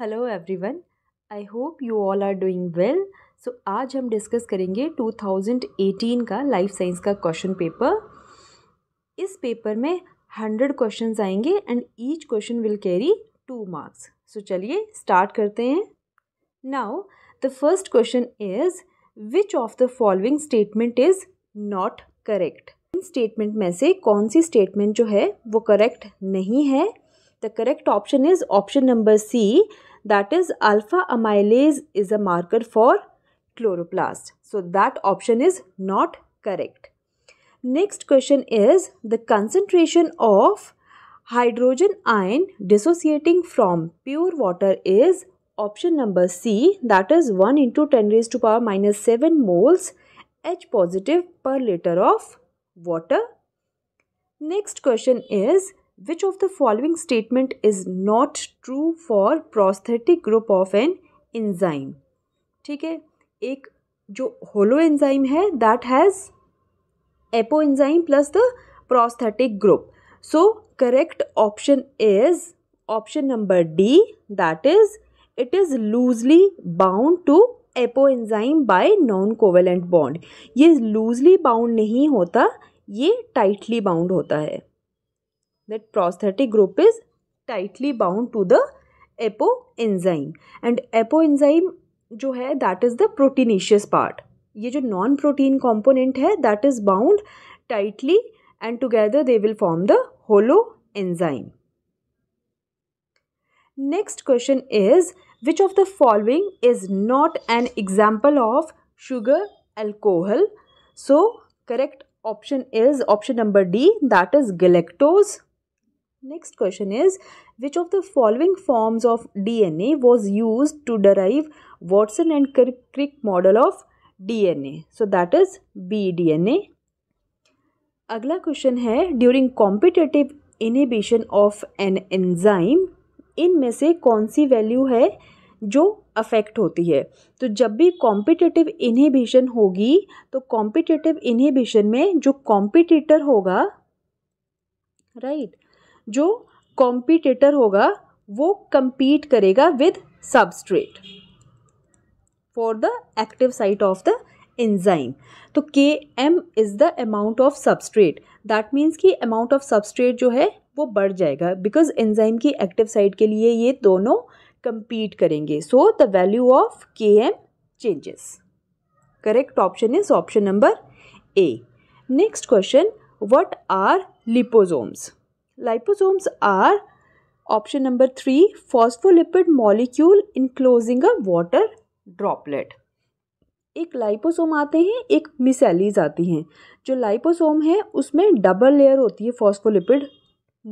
Hello everyone I hope you all are doing well so आज हम discuss करेंगे 2018 का लाइफ साइंस का क्वेश्चन पेपर इस पेपर में हंड्रेड क्वेश्चन आएंगे and each question will carry two marks so चलिए स्टार्ट करते हैं now the first question is which of the following statement is not correct इन स्टेटमेंट में से कौन सी स्टेटमेंट जो है वो करेक्ट नहीं है The correct option is option number C that is alpha amylase is a marker for chloroplast. So that option is not correct. Next question is the concentration of hydrogen ion dissociating from pure water is option number C that is 1 into 10 raised to power minus 7 moles H positive per liter of water. Next question is which of the following statement is not true for prosthetic group of an enzyme ठीक है एक जो holo enzyme है that has apo enzyme plus the prosthetic group so correct option is option number D that is it is loosely bound to apo enzyme by non covalent bond ये loosely bound नहीं होता ये tightly bound होता है that prosthetic group is tightly bound to the apo enzyme and apo enzyme jo hai that is the proteinaceous part ye jo non protein component hai that is bound tightly and together they will form the holo enzyme next question is which of the following is not an example of sugar alcohol so correct option is option number d that is galactose next question is which of the following forms of D N A was use to derive Watson and Crick model of D N A so that is B D N A अगला question है during competitive inhibition of an इन में से कौन सी value है जो affect होती है तो जब भी कॉम्पिटेटिव इनिबिशन होगी तो कॉम्पिटेटिव इनिबिशन में जो कॉम्पिटिटर होगा राइट right? जो कॉम्पिटेटर होगा वो कम्पीट करेगा with substrate for the active site of the enzyme तो K M is the amount of substrate that means कि अमाउंट ऑफ सबस्ट्रेट जो है वो बढ़ जाएगा बिकॉज एंजाइम की एक्टिव साइट के लिए ये दोनों कंपीट करेंगे so the value of K M changes correct option is option number A next question what are liposomes liposomes are option number three phospholipid molecule enclosing a water droplet एक liposome आते हैं एक मिसेलीज आती हैं जो liposome है उसमें double layer होती है फॉस्फोलिपिड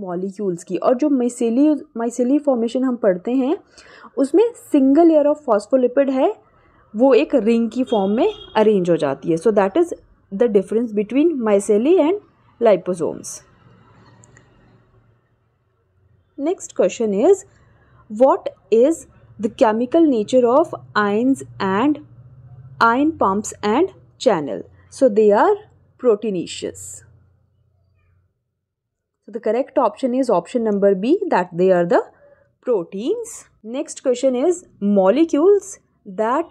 मॉलिक्यूल्स की और जो मैसेली माइसेली फॉर्मेशन हम पढ़ते हैं उसमें सिंगल लेयर ऑफ फॉस्फोलिपिड है वो एक रिंग की फॉर्म में अरेंज हो जाती है so that is the difference between micelle and liposomes Next question is What is the chemical nature of ions and ion pumps and channel? So they are proteinaceous. So the correct option is option number B that they are the proteins. Next question is molecules that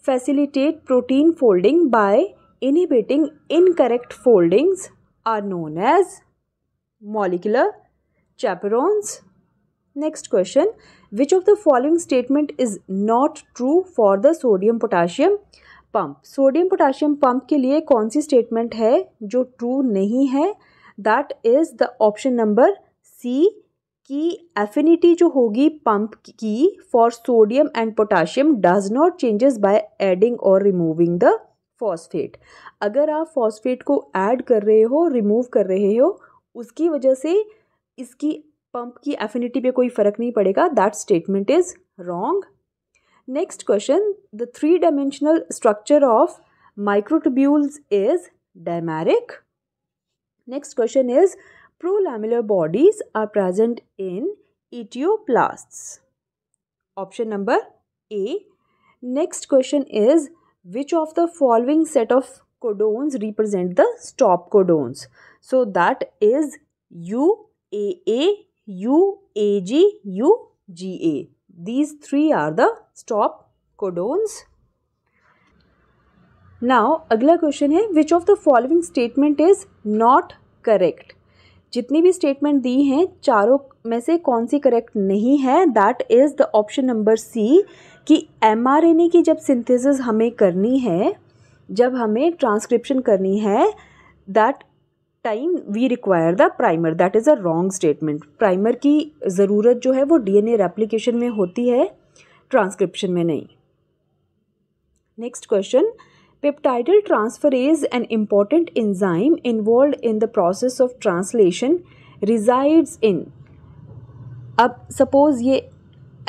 facilitate protein folding by inhibiting incorrect foldings are known as molecular chaperones. Next question, which of the following statement is not true for the sodium potassium pump? Sodium potassium pump ke liye kaun si statement hai jo true nahi hai That is the option number C ki affinity jo hogi pump ki for sodium and potassium does not changes by adding or removing the phosphate अगर आप phosphate को add कर रहे हो remove कर रहे हो उसकी वजह से इसकी पंप की एफिनिटी पे कोई फर्क नहीं पड़ेगा that statement is wrong next question the three dimensional structure of microtubules is dimeric next question is prolamellar bodies are present in etioplast option number A next question is which of the following set of codons represent the stop codons so that is U A A U A G U G A these three are the stop codons now अगला question है which of the following statement is not correct जितनी भी statement दी हैं चारों में से कौन सी करेक्ट नहीं है that is the option number C कि एम आर एन ए की जब सिंथेसिस हमें करनी है जब हमें ट्रांसक्रिप्शन करनी है that time we require the primer that is a wrong statement primer की ज़रूरत जो है वो डीएनए रेप्लिकेशन में होती है ट्रांसक्रिप्शन में नहीं next question peptidyl transfer is an important enzyme involve in the process of translation resides in अब सपोज़ ये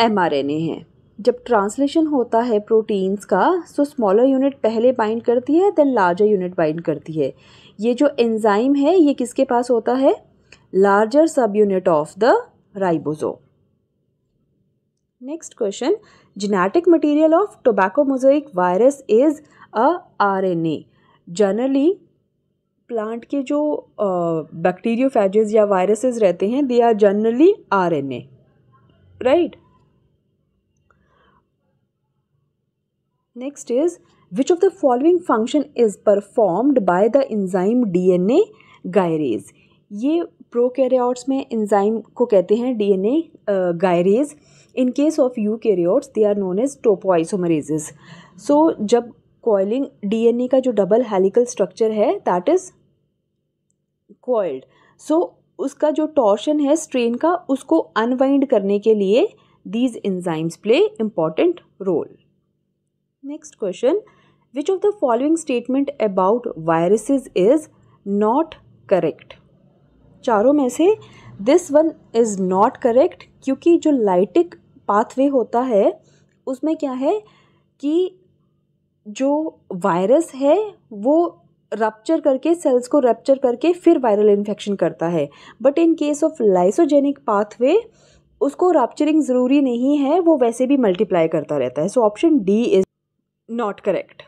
एम आर एन ए है जब ट्रांसलेशन होता है प्रोटीन्स का सो स्मॉलर यूनिट पहले बाइंड करती है देन लार्जर यूनिट बाइंड करती है ये जो एंजाइम है ये किसके पास होता है larger sub unit of the ribosome next question genetic material of tobacco mosaic virus is a RNA. Generally plant के जो बैक्टीरियो बैक्टीरियोफेजेस या वायरसेस रहते हैं they are generally R N A right next is the following function is function is the enzyme D N A gyrase ये prokaryotes में enzyme को कहते हैं DNA gyrase in case of eukaryotes they are known as topoisomerases सो जब an DNA का जो double helical structure है that is coiled so उसका जो टॉर्शन है स्ट्रेन का उसको अनवाइंड करने के लिए these enzymes play important role next question which of the following statement about viruses is not correct चारों में से this one is not correct क्योंकि जो लाइटिक पाथवे होता है उसमें क्या है कि जो वायरस है वो रप्चर करके सेल्स को रप्चर करके फिर वायरल इन्फेक्शन करता है but in case of lysogenic pathway उसको रप्चरिंग ज़रूरी नहीं है वो वैसे भी मल्टीप्लाई करता रहता है so option D is not correct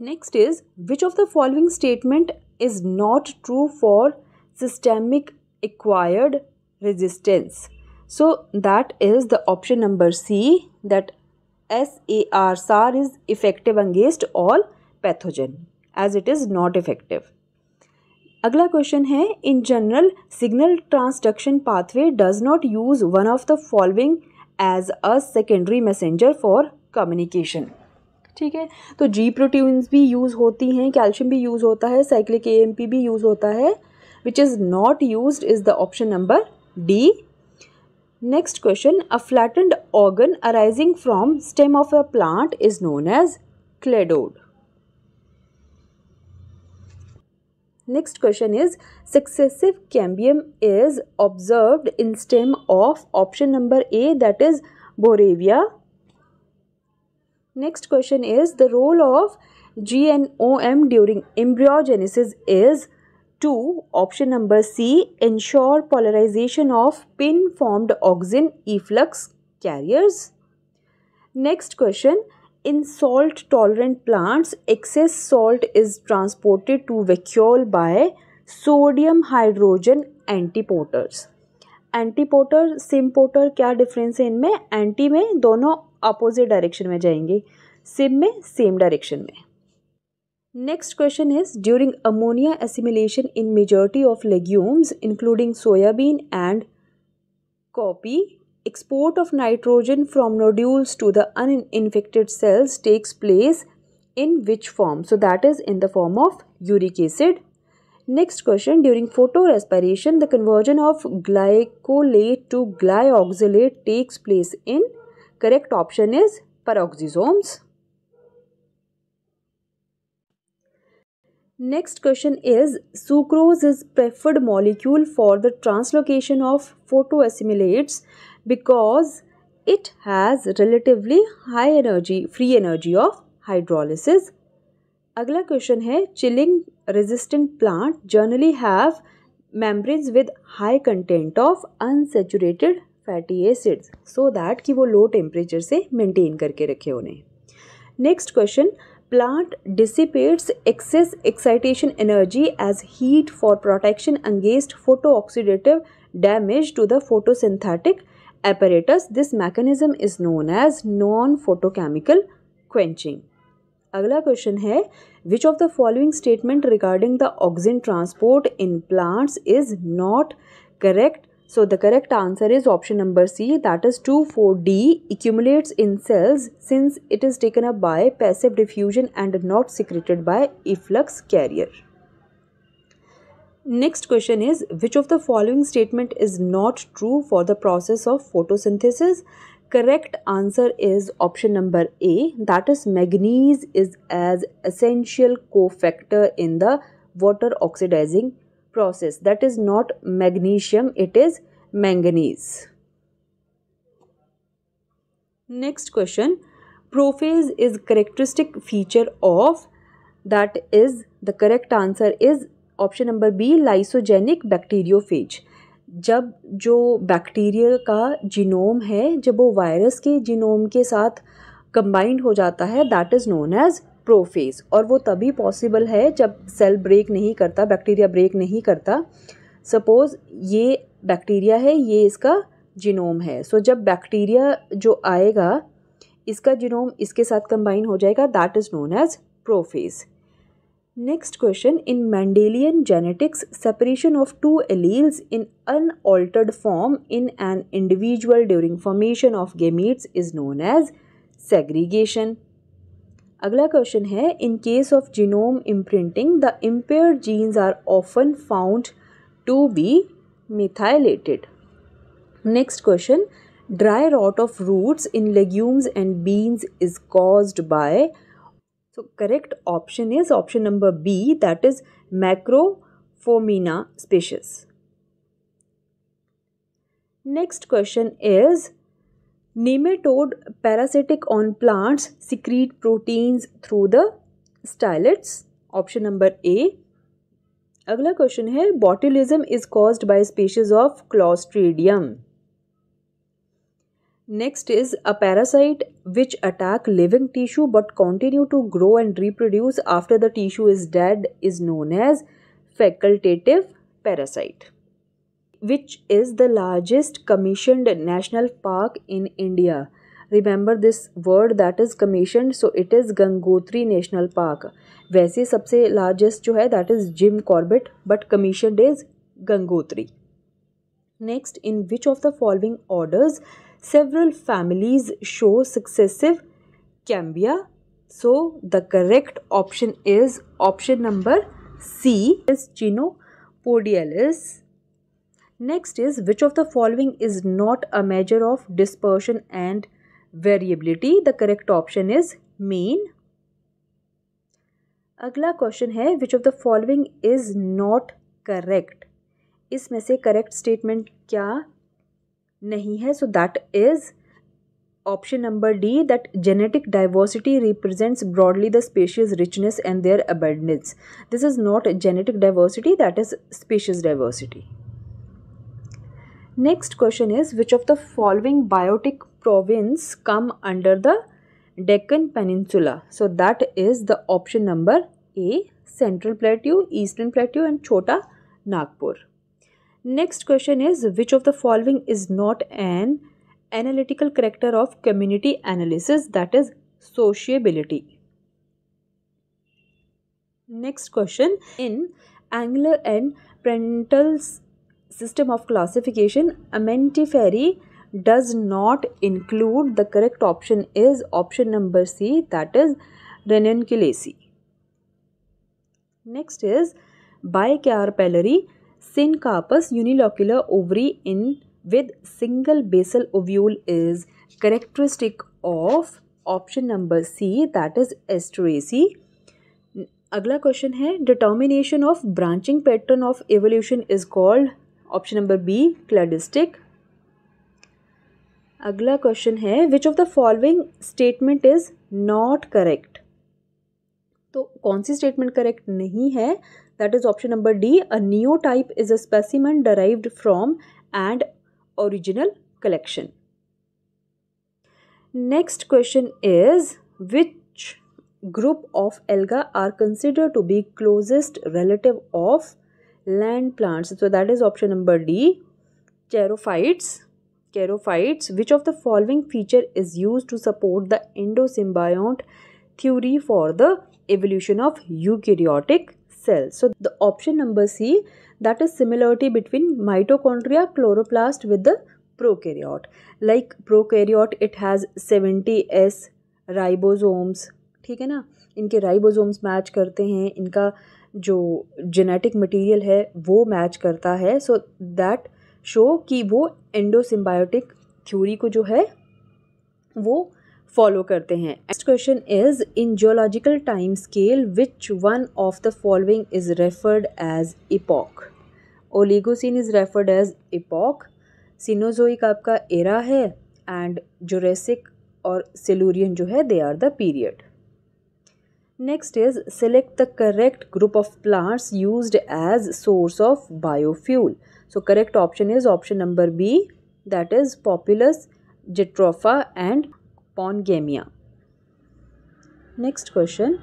Next is which of the following statement is not true for systemic acquired resistance? So that is the option number C that SAR SAR is effective against all pathogen as it is not effective. अगला question है in general, signal transduction pathway does not use one of the following as a secondary messenger for communication. ठीक है तो जी proteins भी use होती हैं calcium भी use होता है साइक्लिक एएमपी भी यूज़ होता है which is not use is the option number D next question a flattened organ arising from stem of a plant is known as cladode next question is successive cambium is observed in stem of option number A that is Boerhavia Next question is the role of G during embryogenesis is 2. Option number C ensure polarization of pin formed auxin efflux carriers. Next question in salt tolerant plants excess salt is transported to vacuole by sodium hydrogen antipoters. Antiporter symporter क्या difference है इनमें anti में दोनों opposite direction में जाएंगे sym में same direction में next question is during ammonia assimilation in majority of legumes including soybean and cowpea export of nitrogen from nodules to the uninfected cells takes place in which form so that is in the form of uric acid Next question, during photorespiration, the conversion of glycolate to glyoxylate takes place in, correct option is peroxisomes. Next question is, sucrose is preferred molecule for the translocation of photoassimilates because it has relatively high energy, free energy of hydrolysis अगला question है chilling resistant plant generally have membranes with high content of unsaturated fatty acids so that कि वो low temperature से maintain करके रखे उन्हें next question plant dissipates excess excitation energy as heat for protection against photo oxidative damage to the photosynthetic apparatus this mechanism is known as non photochemical quenching अगला question है which of the following statement regarding the oxygen transport in plants is not correct so the correct answer is option number C that is two four D accumulates in cells since it is taken up by passive diffusion and not secreted by efflux carrier next question is which of the following statement is not true for the process of photosynthesis correct answer is option number A that is manganese is as essential cofactor in the water oxidizing process that is not magnesium it is manganese. Next question prophase is characteristic feature of that is the correct answer is option number B lysogenic bacteriophage जब जो bacteria का genome है जब वो virus के genome के साथ combined हो जाता है that is known as prophage और वो तभी पॉसिबल है जब सेल ब्रेक नहीं करता बैक्टीरिया ब्रेक नहीं करता सपोज़ ये बैक्टीरिया है ये इसका जीनोम है सो so, जब बैक्टीरिया जो आएगा इसका जीनोम इसके साथ कंबाइन हो जाएगा that is known as prophage Next question In Mendelian genetics, separation of two alleles in unaltered form in an individual during formation of gametes is known as segregation. Agla question hai In case of genome imprinting, the impaired genes are often found to be methylated. Next question Dry rot of roots in legumes and beans is caused by so correct option is option number B that is macrofomina species. Next question is nematode parasitic on plants secrete proteins through the stylets option number A. अगला question है botulism is caused by species of Clostridium Next is a parasite which attack living tissue but continue to grow and reproduce after the tissue is dead is known as facultative parasite which is the largest commissioned national park in India. Remember this word that is commissioned so it is Gangotri National Park. वैसे सबसे largest जो है that is Jim Corbett but commissioned is Gangotri. Next in which of the following orders Several families show successive cambia. So the correct option is option number C is podialis. Next is which of the following is not a measure of dispersion and variability. The correct option is mean. Agla question hai which of the following is not correct? Is से correct statement क्या नहीं है so that is option number D that genetic diversity represents broadly the species richness and their abundance this is not genetic diversity that is species diversity next question is which of the following biotic province come under the Deccan peninsula so that is the option number A central plateau eastern plateau and Chota Nagpur Next question is which of the following is not an analytical character of community analysis that is sociability. Next question in Angler and Prentle's system of classification Amentiferri does not include the correct option is option number C that is Ranunculaceae. Next is Bicarpellary syncarpus unilocular ovary in with single basal ovule is characteristic of option number C that is Asteraceae अगला question है determination of branching pattern of evolution is called option number B cladistic अगला question है which of the following statement is not correct तो कौन सी statement correct नहीं है That is option number D. A neotype is a specimen derived from and original collection. Next question is which group of algae are considered to be closest relative of land plants? So that is option number D. Charophytes. Charophytes. Which of the following feature is used to support the endosymbiont theory for the evolution of eukaryotic cell So the option number C that is similarity between mitochondria chloroplast with the prokaryote. Like prokaryote it has 70s ribosomes ठीक है ना इनके ribosomes match करते हैं इनका जो genetic material है वो मैच करता है सो दैट शो कि वो एंडोसिम्बायोटिक थ्योरी को जो है वो फॉलो करते हैं next question is in geological time scale which one of the following is referred as epoch Oligocene is referred as epoch Cenozoic आपका एरा है एंड जोरेसिक और सिलूरियन जो है they are the period next is select the correct group of plants use as source of biofuel so correct option is option number B that is Populus Jatropha and Pongamia. Next question.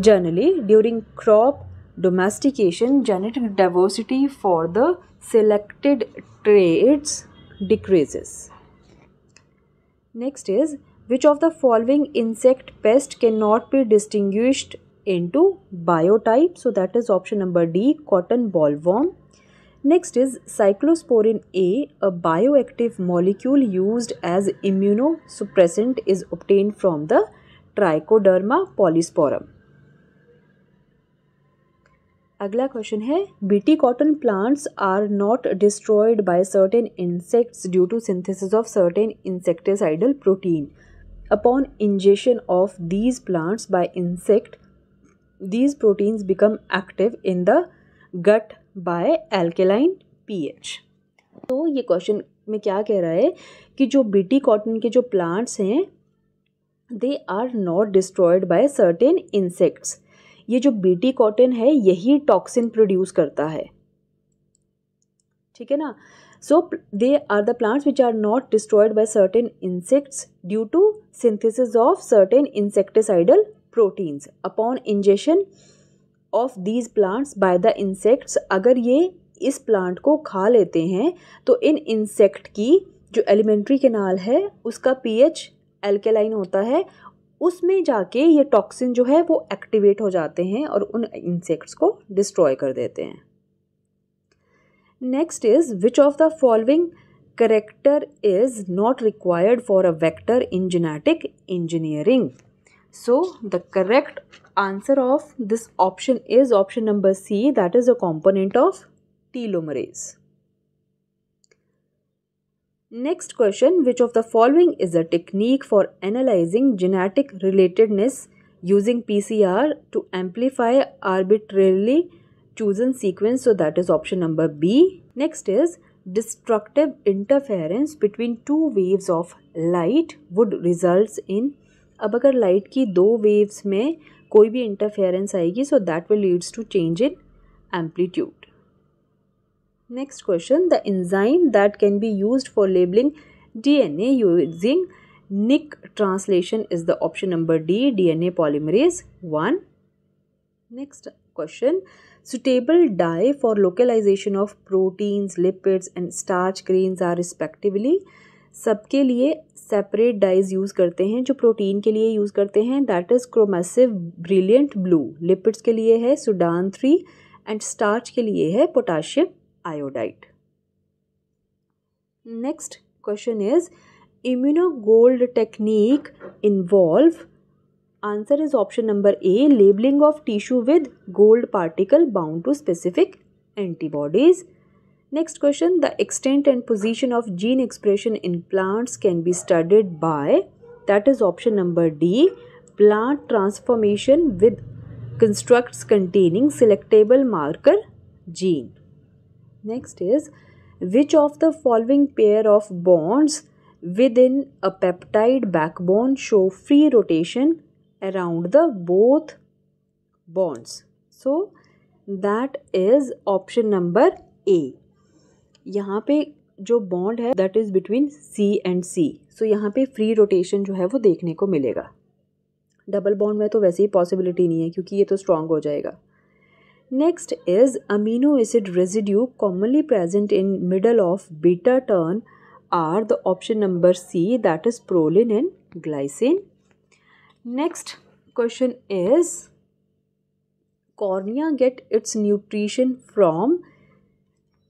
Generally, during crop domestication, genetic diversity for the selected traits decreases. Next is, which of the following insect pest cannot be distinguished into biotype? So that is option number D, cotton ballworm. Next is cyclosporin A, a bioactive molecule used as immunosuppressant is obtained from the trichoderma polysporum. अगला question है Bt cotton plants are not destroyed by certain insects due to synthesis of certain insecticidal protein. upon ingestion of these plants by insect these proteins become active in the gut by alkaline pH तो ये question में क्या कह रहा है कि जो BT cotton के जो प्लांट्स हैं they are not destroyed by certain insects ये जो बीटी कॉटन है यही टॉक्सिन प्रोड्यूस करता है ठीक है ना so they are the plants which are not destroyed by certain insects due to synthesis of certain insecticidal proteins upon ingestion of these plants by the insects अगर ये इस प्लांट को खा लेते हैं तो इन इंसेक्ट की जो एलिमेंट्री केनाल है उसका पीएच एल्केलाइन होता है उसमें जाके ये टॉक्सिन जो है वो एक्टिवेट हो जाते हैं और उन इंसेक्ट्स को डिस्ट्रॉय कर देते हैं next is which of the following character is not required for a vector in genetic engineering So the correct answer of this option is option number C that is a component of telomerase. Next question which of the following is a technique for analyzing genetic relatedness using PCR to amplify arbitrarily chosen sequence so that is option number B. Next is destructive interference between two waves of light would results in अब अगर light की दो waves में कोई भी interference आएगी so that will leads to change in amplitude next question the enzyme that can be use for labelling DNA using nick translation is the option number D DNA polymerase one next question suitable dye for localization of proteins lipids and starch grains are respectively सबके लिए separate dies use करते हैं जो protein के लिए use करते हैं that is Coomassie brilliant blue lipids के लिए है सुडान थ्री एंड स्टार्च के लिए है potassium iodide next question is immuno gold technique involve answer is option number A labelling of tissue with gold particle bound to specific antibodies Next question The extent and position of gene expression in plants can be studied by that is option number D plant transformation with constructs containing selectable marker gene. Next is which of the following pair of bonds within a peptide backbone show free rotation around the both bonds. So that is option number A. यहाँ पे जो bond है that is between C and C so यहाँ पे free rotation जो है वो देखने को मिलेगा डबल बॉन्ड में तो वैसे ही पॉसिबिलिटी नहीं है क्योंकि ये तो स्ट्रॉन्ग हो जाएगा next is amino acid residue commonly present in middle of beta turn are the option number C that is proline and glycine next question is cornea get its nutrition from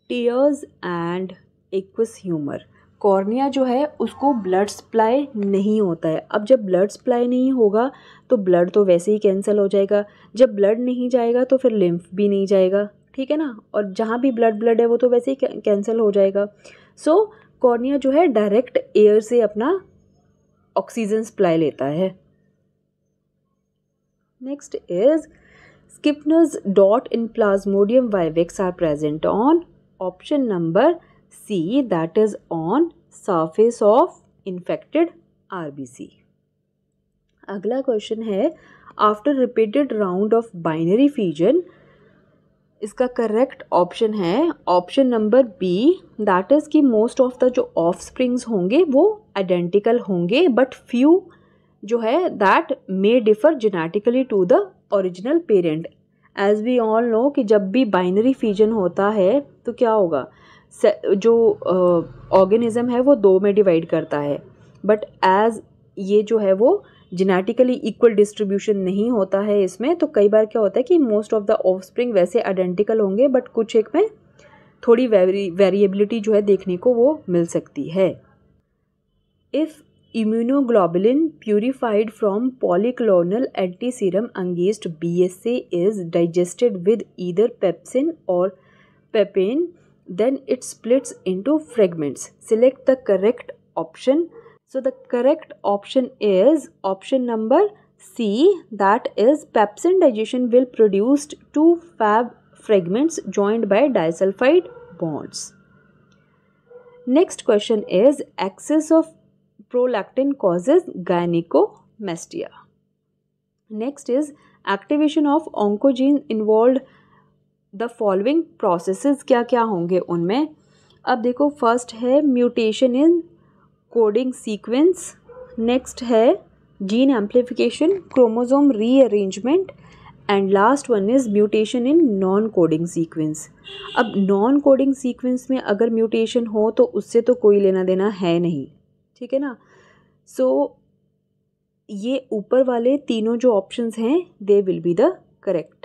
tears and aqueous humour cornea जो है उसको blood supply नहीं होता है अब जब blood supply नहीं होगा तो ब्लड तो वैसे ही कैंसिल हो जाएगा जब ब्लड नहीं जाएगा तो फिर लिम्फ भी नहीं जाएगा ठीक है ना और जहाँ भी ब्लड ब्लड है वो तो वैसे ही कैंसिल हो जाएगा सो so, कॉर्निया जो है डायरेक्ट एयर से अपना ऑक्सीजन सप्लाई लेता है next is Schuffner's dot in plasmodium vivax are present on option number C that is on surface of infected RBC. अगला क्वेश्चन है after repeated round of binary fusion इसका correct option है option number B that is कि most of the जो offsprings होंगे वो identical होंगे but few जो है that may differ genetically to the original parent as we all know कि जब भी बाइनरी फ्यूजन होता है तो क्या होगा जो ऑर्गेनिज्म है वो दो में डिवाइड करता है बट एज़ ये जो है वो जेनेटिकली इक्वल डिस्ट्रीब्यूशन नहीं होता है इसमें तो कई बार क्या होता है कि मोस्ट ऑफ द ऑफस्प्रिंग वैसे आइडेंटिकल होंगे बट कुछ एक में थोड़ी वेरी वेरिएबिलिटी जो है देखने को वो मिल सकती है if purified polyclonal anti serum against B S A is digested with either pepsin or pepin, then it splits into fragments. Select the correct option. So the correct option is option number C that is pepsin digestion will produce two fab fragments joined by disulfide bonds. Next question is excess of prolactin causes gynecomastia. Next is activation of oncogene involved the following process क्या क्या होंगे उनमें अब देखो first है mutation in coding sequence next है gene amplification chromosome rearrangement and last one is mutation in non coding sequence अब non coding sequence में अगर म्यूटेशन हो तो उससे तो कोई लेना देना है नहीं ठीक है ना सो so, ये ऊपर वाले तीनों जो ऑप्शंस हैं they will be the correct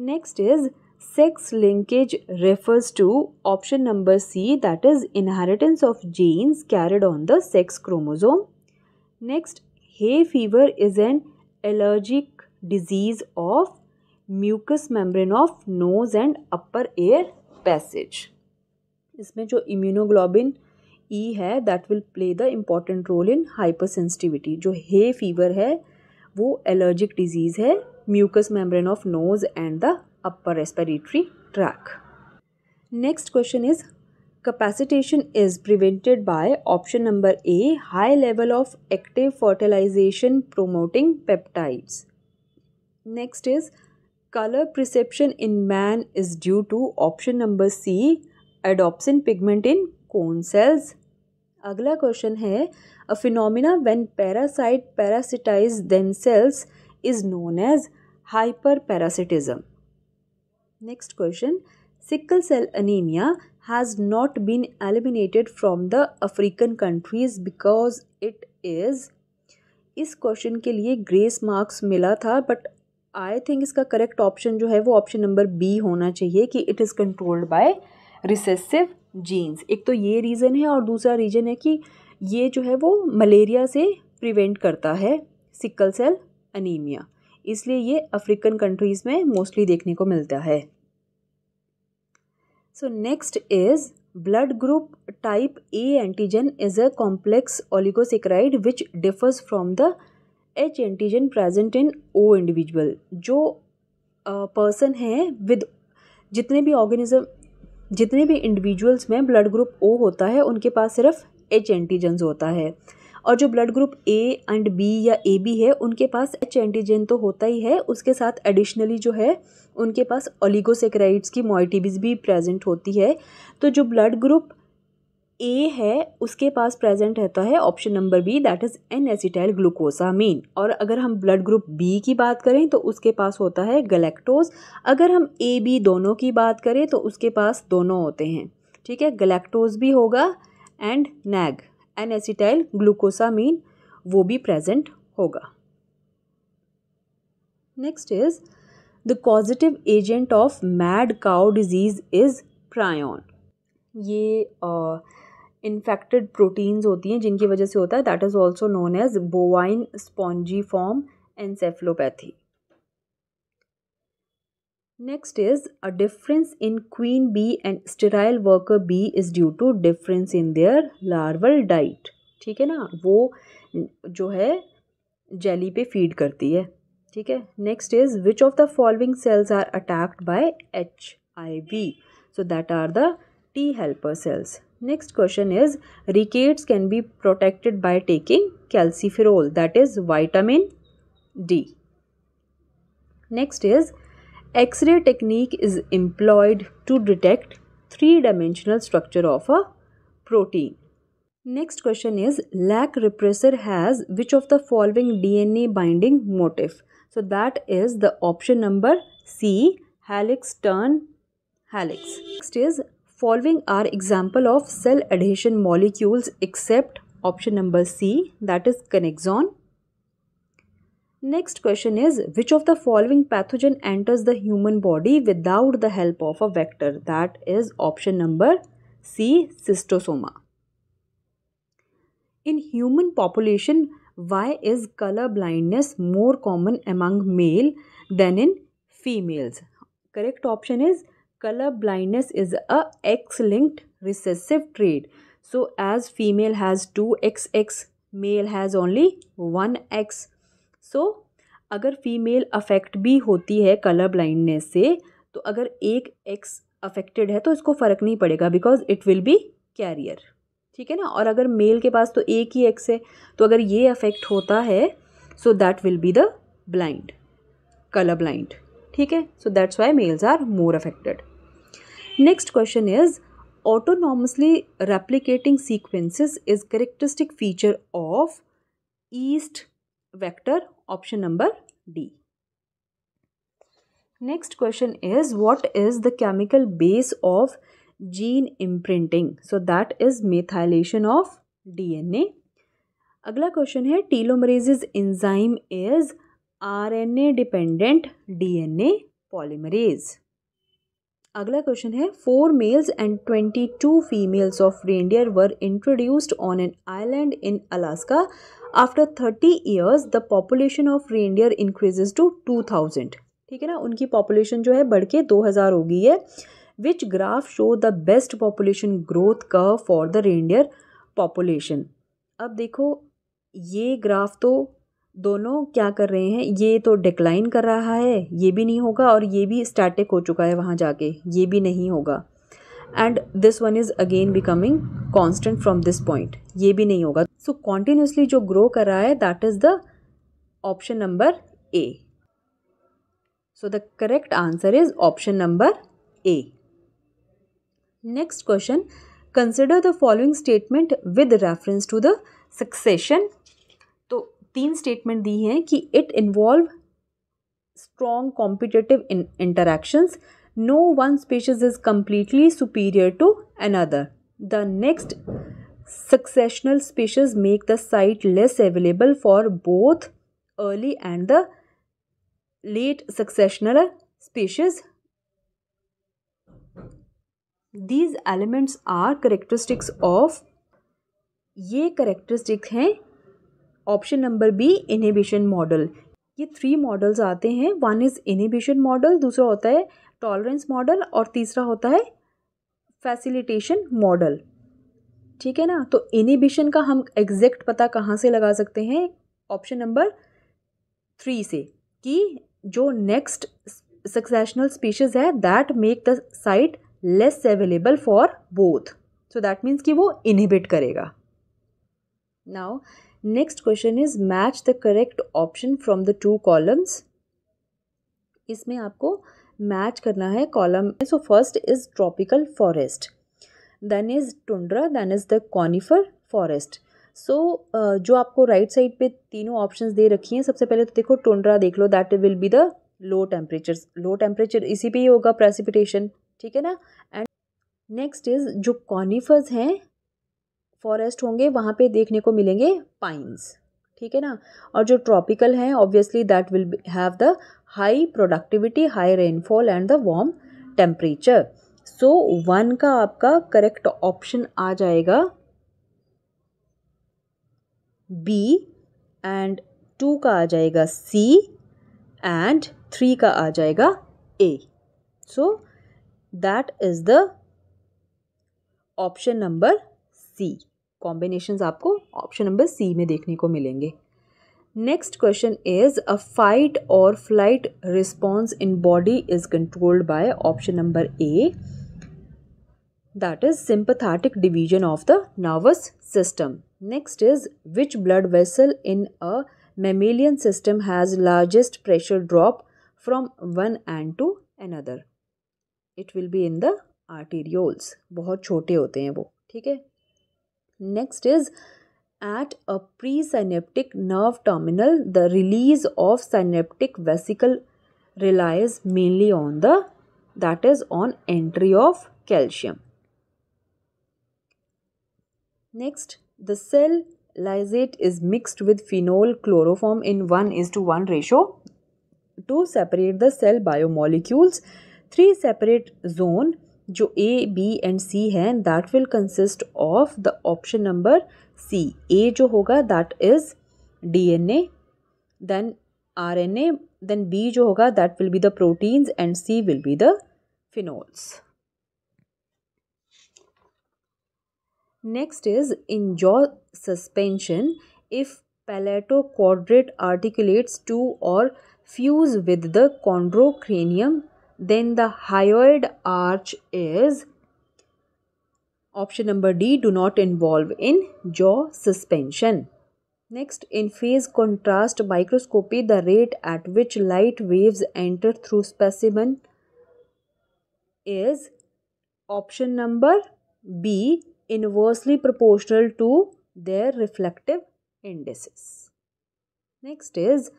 next is sex linkage refers to option number C that is inheritance of genes carried on the sex chromosome next hay fever is an allergic disease of mucous membrane of nose and upper air passage इसमें जो immunoglobin E e है that will play the important role in hyper sensitivity जो hay fever है वो allergic disease है mucous membrane of nose and the upper respiratory tract. Next question is capacitation is prevented by option number A high level of active fertilization promoting peptides. Next is color perception in man is due to option number C adopsin pigment in cone cells. अगला question है a phenomena when parasite parasitize them cells is known as hyper parasitism next question sickle cell anaemia has not been eliminated from the African countries because it is इस क्वेश्चन के लिए grace marks मिला था but I think इसका correct option जो है वो ऑप्शन नंबर बी होना चाहिए कि it is controlled by recessive genes एक तो ये रीज़न है और दूसरा रीज़न है कि ये जो है वो मलेरिया से प्रिवेंट करता है सिकल सेल अनीमिया इसलिए ये अफ्रीकन कंट्रीज़ में मोस्टली देखने को मिलता है so next is blood group type A antigen is a complex oligosaccharide which differs from the H antigen present in O individual जो पर्सन uh, है विद जितने भी ऑर्गेनिज्म जितने भी इंडिविजुअल्स में ब्लड ग्रुप ओ होता है उनके पास सिर्फ एच एंटीजन होता है और जो blood group A and B या ए बी है उनके पास एच एंटीजन तो होता ही है उसके साथ एडिशनली जो है उनके पास ओलिगोसेक्राइड्स की मॉइटिबिस भी प्रेजेंट होती है तो जो ब्लड ग्रुप ए है उसके पास प्रेजेंट रहता है option number B that is N acetyl glucosamine और अगर हम ब्लड ग्रुप बी की बात करें तो उसके पास होता है गलेक्टोज अगर हम ए बी दोनों की बात करें तो उसके पास दोनों होते हैं ठीक है गलेक्टोज भी होगा and NAG N acetyl glucosamine वो भी प्रेजेंट होगा next is the positive agent of mad cow disease is prion ये इन्फेक्टेड uh, प्रोटीन्स होती हैं जिनकी वजह से होता है that is also known as bovine spongiform encephalopathy Next is a difference in queen bee and sterile worker bee is due to difference in their larval diet. ठीक है ना वो जो है जेली पे फीड करती है ठीक है next is which of the following cells are attacked by H I V so that are the T helper cells next question is rickets can be protected by taking calciferol that is vitamin D next is X-ray technique is employed to detect three-dimensional structure of a protein. Next question is lac repressor has which of the following DNA binding motif? So that is the option number C helix turn helix. Next is following are example of cell adhesion molecules except option number C that is connexon Next question is which of the following pathogen enters the human body without the help of a vector? That is option number C cystosoma. In human population, why is color blindness more common among male than in females? Correct option is color blindness is a X-linked recessive trait. So as female has 2XX, male has only 1X so अगर female affect भी होती है colour blindness से तो अगर एक x affected है तो इसको फ़र्क नहीं पड़ेगा because it will be carrier ठीक है ना और अगर मेल के पास तो एक ही एक्स है तो अगर ये अफेक्ट होता है so that will be the blind colour blind ठीक है so that's why males are more affected next question is autonomously replicating sequences is characteristic feature of yeast vector Option number D. Next question is what is the chemical base of gene imprinting? So that is methylation of DNA. Agla question है telomerases enzyme is RNA-dependent DNA polymerase. अगला question है four males and twenty two females of reindeer were introduced on an island in Alaska after thirty years the population of reindeer increases to two thousand ठीक है ना उनकी population जो है बढ़ के दो हज़ार हो गई है which graph show the best population growth का फॉर द रेंडियर पॉपुलेशन अब देखो ये ग्राफ तो दोनों क्या कर रहे हैं ये तो डिक्लाइन कर रहा है ये भी नहीं होगा और ये भी स्टैटिक हो चुका है वहाँ जाके ये भी नहीं होगा and this one is again becoming constant from this point ये भी नहीं होगा सो so, कॉन्टीन्यूसली जो ग्रो कर रहा है that is the option number A so the correct answer is option number A next question consider the following statement with reference to the succession तीन statement दी हैं कि it involve strong competitive interactions no one species is completely superior to other the next successional species make the site less available for both early and the late successional species these elements are characteristics of ये characteristics हैं option number B inhibition model ये three models आते हैं one is inhibition model दूसरा होता है tolerance model और तीसरा होता है फैसिलिटेशन मॉडल ठीक है ना तो इनहिबिशन का हम एग्जैक्ट पता कहाँ से लगा सकते हैं ऑप्शन नंबर थ्री से कि जो नेक्स्ट सक्सेशनल स्पीशीज़ है that make the site less available for both so that means कि वो इनहिबिट करेगा now next question is match the correct option from the two columns इसमें आपको मैच करना है column so first is tropical forest then is tundra then is the conifer forest so जो आपको right right side पे तीनों options दे रखी हैं सबसे पहले तो देखो टुंड्रा देख लो that will be the low temperature low temperature इसी पे ही होगा प्रेसिपिटेशन ठीक है ना एंड नेक्स्ट इज जो कॉनिफर्स हैं फॉरेस्ट होंगे वहाँ पे देखने को मिलेंगे पाइन्स ठीक है ना और जो ट्रॉपिकल हैं obviously that will have the high productivity high rainfall and the warm temperature so one का आपका करेक्ट ऑप्शन आ जाएगा बी एंड टू का आ जाएगा सी एंड थ्री का आ जाएगा A so that is the option number C combination आपको ऑप्शन नंबर सी में देखने को मिलेंगे next question is a fight or flight response in body is controlled by option number A that is sympathetic division of the nervous system next is which blood vessel in a mammalian system has largest pressure drop from one end to another it will be in the arterioles बहुत छोटे होते हैं वो ठीक है Next is at a presynaptic nerve terminal, the release of synaptic vesicle relies mainly on the that is on entry of calcium. Next, the cell lysate is mixed with phenol chloroform in 1 is to 1 ratio to separate the cell biomolecules. Three separate zone जो A B and C है that will consist of the option number C A जो होगा that is D N A then R N A then B जो होगा that will be the proteins and C will be the phenols next is in jaw suspension if palato quadrate articulates to or fuse with the chondrocranium Then the hyoid arch is option number D do not involve in jaw suspension. Next, in phase contrast microscopy, the rate at which light waves enter through specimen is option number B inversely proportional to their reflective indices. Next is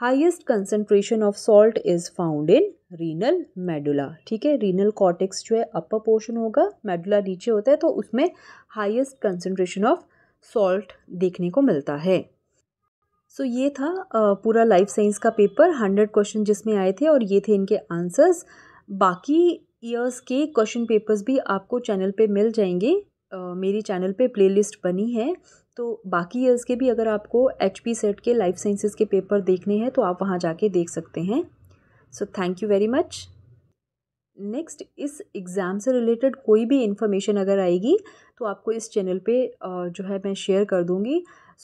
highest concentration of salt is found in renal medulla ठीक है renal कॉटिक्स जो है upper portion होगा medulla नीचे होता है तो उसमें हाइएस्ट कंसनट्रेशन ऑफ सॉल्ट देखने को मिलता है सो so, ये था पूरा लाइफ साइंस का पेपर हंड्रेड क्वेश्चन जिसमें आए थे और ये थे इनके आंसर्स बाकी ईयर्स के क्वेश्चन पेपर्स भी आपको चैनल पे मिल जाएंगे Uh, मेरी चैनल पे प्लेलिस्ट बनी है तो बाकी ईयर्स के भी अगर आपको एच पी सेट के लाइफ साइंसेस के पेपर देखने हैं तो आप वहाँ जाके देख सकते हैं so thank you very much next इस एग्ज़ाम से रिलेटेड कोई भी इन्फॉर्मेशन अगर आएगी तो आपको इस चैनल पे जो है मैं शेयर कर दूँगी